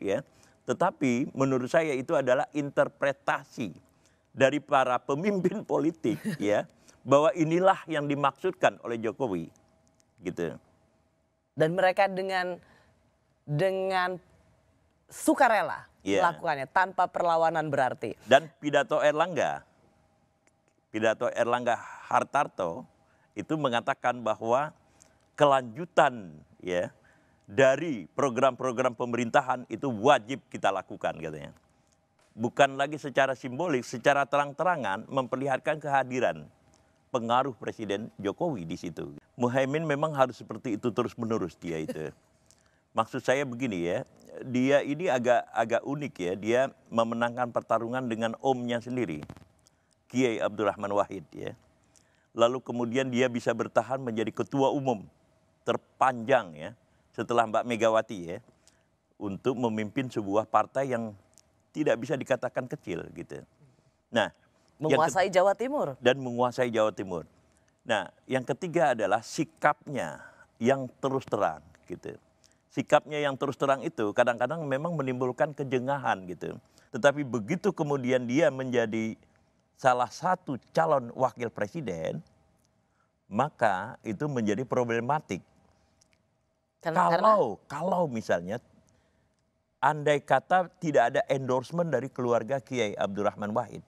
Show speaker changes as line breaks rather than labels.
Ya, tetapi menurut saya itu adalah interpretasi dari para pemimpin politik ya bahwa inilah yang dimaksudkan oleh Jokowi gitu.
Dan mereka dengan dengan sukarela yeah. melakukannya tanpa perlawanan berarti.
Dan pidato Erlangga pidato Erlangga Hartarto itu mengatakan bahwa kelanjutan ya dari program-program pemerintahan itu wajib kita lakukan katanya. Bukan lagi secara simbolik, secara terang-terangan memperlihatkan kehadiran pengaruh Presiden Jokowi di situ. Muhaimin memang harus seperti itu terus-menerus dia itu. Maksud saya begini ya, dia ini agak agak unik ya, dia memenangkan pertarungan dengan omnya sendiri. Kiai Abdurrahman Wahid ya. Lalu kemudian dia bisa bertahan menjadi ketua umum terpanjang ya setelah Mbak Megawati ya untuk memimpin sebuah partai yang tidak bisa dikatakan kecil gitu. Nah, menguasai
Jawa Timur
dan menguasai Jawa Timur. Nah, yang ketiga adalah sikapnya yang terus terang gitu. Sikapnya yang terus terang itu kadang-kadang memang menimbulkan kejengahan gitu. Tetapi begitu kemudian dia menjadi salah satu calon wakil presiden, maka itu menjadi problematik karena, kalau karena... kalau misalnya andai kata tidak ada endorsement dari keluarga Kiai Abdurrahman Wahid